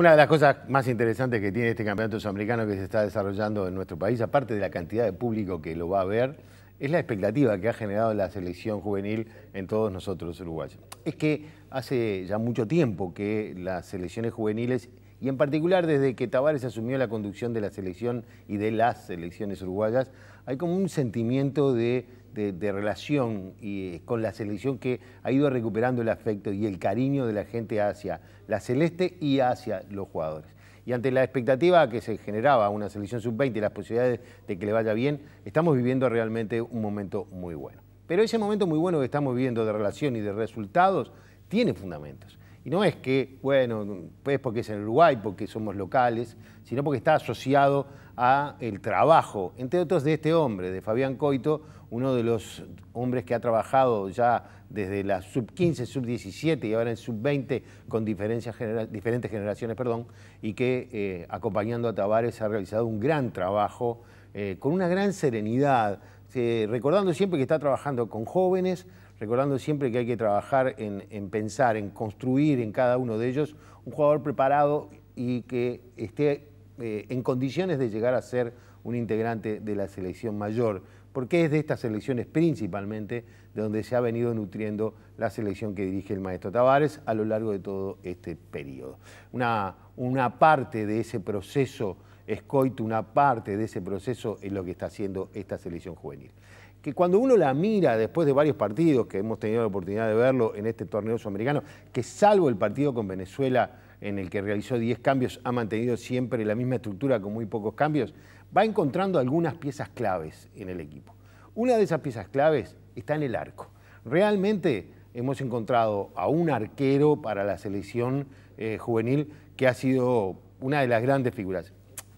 Una de las cosas más interesantes que tiene este campeonato sudamericano que se está desarrollando en nuestro país, aparte de la cantidad de público que lo va a ver, es la expectativa que ha generado la selección juvenil en todos nosotros uruguayos. Es que hace ya mucho tiempo que las selecciones juveniles y en particular desde que Tavares asumió la conducción de la selección y de las selecciones uruguayas, hay como un sentimiento de, relación eh, con la selección que ha ido recuperando el afecto y el cariño de la gente hacia la celeste y hacia los jugadores. Y ante la expectativa que se generaba una selección sub-20 y las posibilidades de que le vaya bien, estamos viviendo realmente un momento muy bueno. Pero ese momento muy bueno que estamos viviendo de relación y de resultados tiene fundamentos. Y no es que, bueno, pues porque es en Uruguay, porque somos locales, sino porque está asociado al trabajo, entre otros de este hombre, de Fabián Coito, uno de los hombres que ha trabajado ya desde la sub-15, sub-17 y ahora en sub-20 con diferentes generaciones, perdón, y que eh, acompañando a Tavares ha realizado un gran trabajo eh, con una gran serenidad, eh, recordando siempre que está trabajando con jóvenes, recordando siempre que hay que trabajar en, pensar, en construir en cada uno de ellos un jugador preparado y que esté eh, en condiciones de llegar a ser un integrante de la selección mayor, porque es de estas selecciones principalmente de donde se ha venido nutriendo la selección que dirige el maestro Tavares a lo largo de todo este periodo. Una, una parte de ese proceso escoito, una parte de ese proceso es lo que está haciendo esta selección juvenil que cuando uno la mira después de varios partidos que hemos tenido la oportunidad de verlo en este torneo sudamericano, que salvo el partido con Venezuela en el que realizó 10 cambios, ha mantenido siempre la misma estructura con muy pocos cambios, va encontrando algunas piezas claves en el equipo. Una de esas piezas claves está en el arco. Realmente hemos encontrado a un arquero para la selección eh, juvenil que ha sido una de las grandes figuras.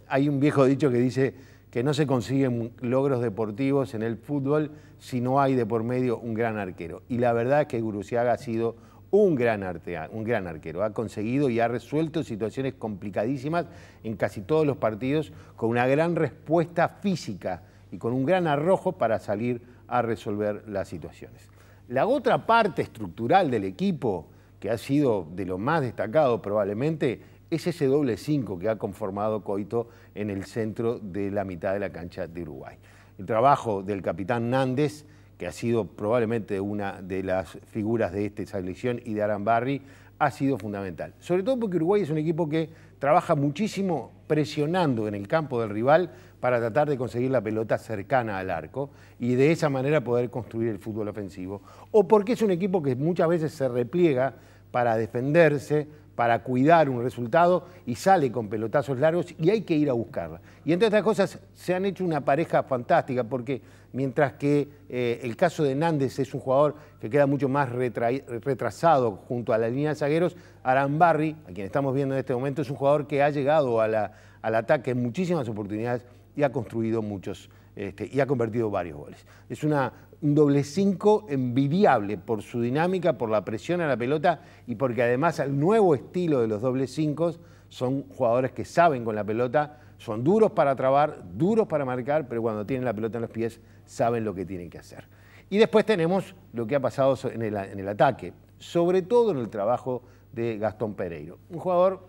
Hay un viejo dicho que dice que no se consiguen logros deportivos en el fútbol si no hay de por medio un gran arquero. Y la verdad es que Guruciaga ha sido un gran, artea, un gran arquero. Ha conseguido y ha resuelto situaciones complicadísimas en casi todos los partidos con una gran respuesta física y con un gran arrojo para salir a resolver las situaciones. La otra parte estructural del equipo, que ha sido de lo más destacado probablemente, es ese doble 5 que ha conformado Coito en el centro de la mitad de la cancha de Uruguay. El trabajo del capitán Nández, que ha sido probablemente una de las figuras de esta selección, y de Barry, ha sido fundamental. Sobre todo porque Uruguay es un equipo que trabaja muchísimo presionando en el campo del rival para tratar de conseguir la pelota cercana al arco y de esa manera poder construir el fútbol ofensivo. O porque es un equipo que muchas veces se repliega para defenderse, para cuidar un resultado y sale con pelotazos largos y hay que ir a buscarla. Y entre otras cosas, se han hecho una pareja fantástica porque mientras que eh, el caso de Hernández es un jugador que queda mucho más retrasado junto a la línea de zagueros, Arambarri, a quien estamos viendo en este momento, es un jugador que ha llegado al ataque en muchísimas oportunidades y ha construido muchos este, y ha convertido varios goles. Es un doble 5 envidiable por su dinámica, por la presión a la pelota y porque además el nuevo estilo de los doble 5 son jugadores que saben con la pelota, son duros para trabar, duros para marcar, pero cuando tienen la pelota en los pies saben lo que tienen que hacer. Y después tenemos lo que ha pasado en el, ataque, sobre todo en el trabajo de Gastón Pereiro, un jugador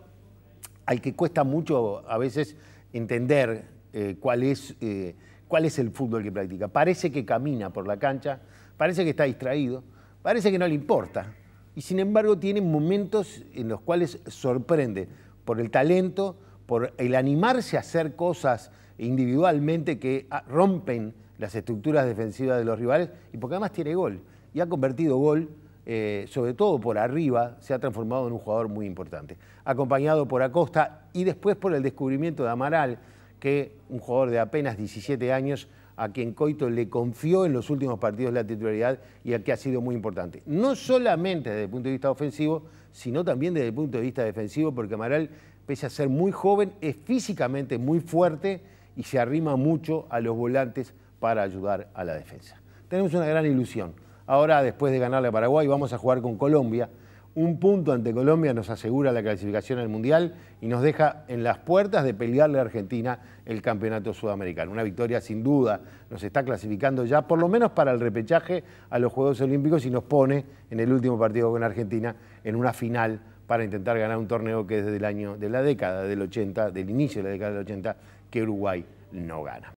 al que cuesta mucho a veces entender eh, cuál es... Eh, cuál es el fútbol que practica. Parece que camina por la cancha, parece que está distraído, parece que no le importa. Y sin embargo tiene momentos en los cuales sorprende por el talento, por el animarse a hacer cosas individualmente que rompen las estructuras defensivas de los rivales y porque además tiene gol. Y ha convertido gol, eh, sobre todo por arriba, se ha transformado en un jugador muy importante. Acompañado por Acosta y después por el descubrimiento de Amaral, que un jugador de apenas 17 años a quien Coito le confió en los últimos partidos la titularidad y a que ha sido muy importante. No solamente desde el punto de vista ofensivo, sino también desde el punto de vista defensivo, porque Amaral, pese a ser muy joven, es físicamente muy fuerte y se arrima mucho a los volantes para ayudar a la defensa. Tenemos una gran ilusión. Ahora, después de ganarle a Paraguay, vamos a jugar con Colombia. Un punto ante Colombia nos asegura la clasificación al Mundial y nos deja en las puertas de pelearle a Argentina el campeonato sudamericano. Una victoria sin duda nos está clasificando ya, por lo menos para el repechaje a los Juegos Olímpicos y nos pone en el último partido con Argentina en una final para intentar ganar un torneo que desde el año de la década del 80, del inicio de la década del 80, que Uruguay no gana.